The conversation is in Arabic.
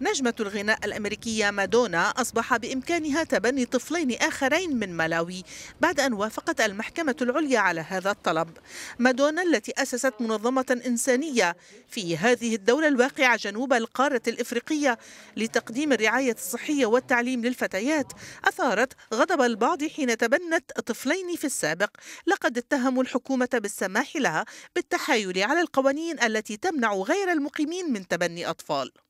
نجمة الغناء الأمريكية مادونا أصبح بإمكانها تبني طفلين آخرين من ملاوي بعد أن وافقت المحكمة العليا على هذا الطلب مادونا التي أسست منظمة إنسانية في هذه الدولة الواقعة جنوب القارة الإفريقية لتقديم الرعاية الصحية والتعليم للفتيات أثارت غضب البعض حين تبنت طفلين في السابق لقد اتهموا الحكومة بالسماح لها بالتحايل على القوانين التي تمنع غير المقيمين من تبني أطفال